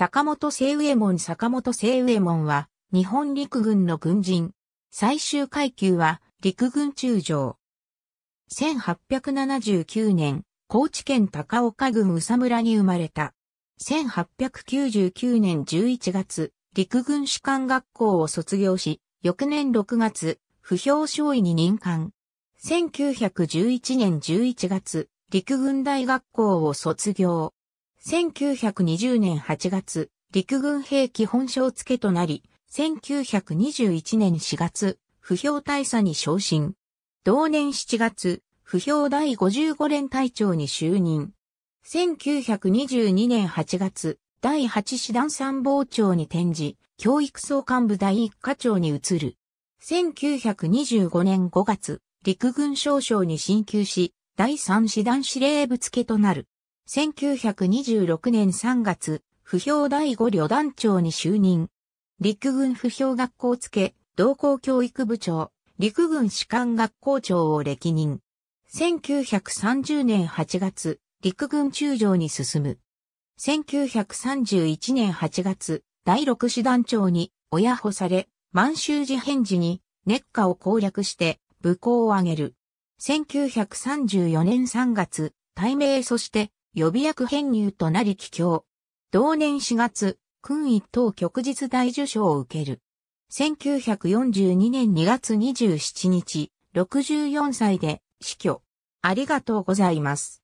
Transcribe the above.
坂本聖右衛門坂本聖右衛門は、日本陸軍の軍人。最終階級は、陸軍中将。1879年、高知県高岡郡宇佐村に生まれた。1899年11月、陸軍士官学校を卒業し、翌年6月、不評少尉に任官。1911年11月、陸軍大学校を卒業。1920年8月、陸軍兵器本省付となり、1921年4月、不評大佐に昇進。同年7月、不評第55連隊長に就任。1922年8月、第8師団参謀長に転じ、教育総幹部第1課長に移る。1925年5月、陸軍少将に進級し、第3師団司令部付となる。1926年3月、不評第5旅団長に就任。陸軍不評学校付け、同校教育部長、陸軍士官学校長を歴任。1930年8月、陸軍中将に進む。1931年8月、第6師団長に親保され、満州事変時に熱火を攻略して武功を挙げる。1934年3月、大名そして予備役編入となり帰郷。同年4月、勲位等旭日大受賞を受ける。1942年2月27日、64歳で死去。ありがとうございます。